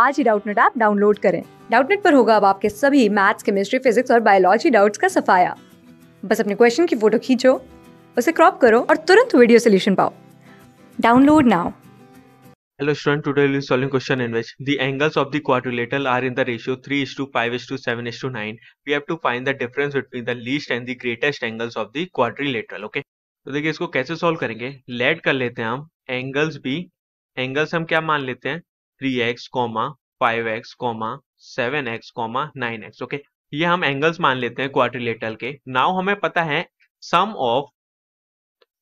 आज ही Doubtnut app download करें डाउटनेट पर होगा अब आपके सभी मैथ्स केमिस्ट्री फिजिक्स और बायोलॉजी डाउट्स का सफाया बस अपने क्वेश्चन की फोटो खींचो उसे क्रॉप करो और तुरंत वीडियो सोल्यूशन पाओ download now Hello student, today we will be solving question in which the angles of the quadrilateral are in the ratio 3 is to 5 is to 7 is to 9. We have to find the difference between the least and the greatest angles of the quadrilateral. Okay. तो देखिए इसको कैसे solve करेंगे late कर लेते हैं हम angles भी एंगल्स हम क्या मान लेते हैं three x comma five x comma seven x comma nine x okay ये हम एंगल्स मान लेते हैं क्वाड्रिलेटरल के नाउ हमें पता है sum of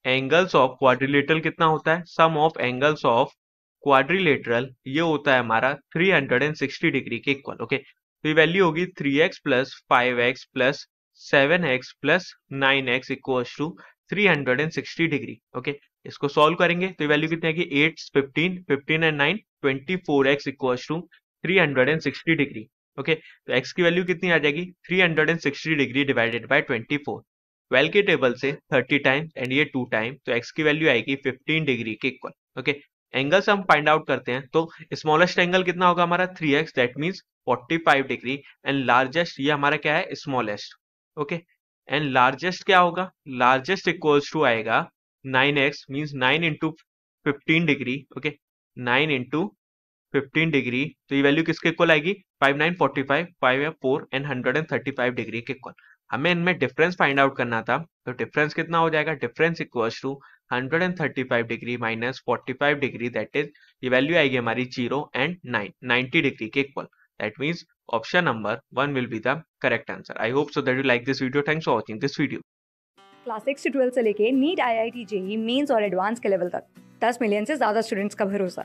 angles of quadrilateral कितना होता है sum of angles of quadrilateral ये होता है हमारा 360 डिग्री के इक्वल ओके तो ये वैल्यू होगी 3x x plus five x plus seven x plus nine x equal to three hundred and sixty degree okay इसको सॉल्व करेंगे तो ये वैल्यू कितनी आएगी eight fifteen fifteen and nine twenty four x equal to three hundred and sixty degree okay तो x की value कितनी आ जाएगी three hundred and sixty degree divided by twenty four twelve के टेबल से थर्टी टाइम एंड ये to time तो x की वैल्यू आएगी फिफ्टीन डिग्री के इक्वल ओके एंगल से हम फाइंड आउट करते हैं तो स्मॉलेस्ट एंगल कितना होगा हमारा three x that means forty five degree and largest ये हमारा क्या है स्मॉलेस्ट ओके एंड लार्जेस्ट क्या होगा लार्जेस्ट इक्वल्स टू आएगा nine x means nine into fifteen degree okay nine into 15 degree तो ये वैल्यू किसके इक्वल आएगी 5945, नाइन फाइव फाइव या four and hundred and thirty five degree के इक्वल हमें इनमें डिफरेंस फाइंड आउट करना था तो डिफरेंस कितना हो जाएगा difference equal to hundred degree minus forty degree that is ये वैल्यू आएगी हमारी zero and nine ninety degree के equal that means option number one will be the correct answer I hope so that you like this video thanks for watching this video class six से twelve लेके NEET I I T JEE mains और advance के level तक दस million से ज्यादा students का भरोसा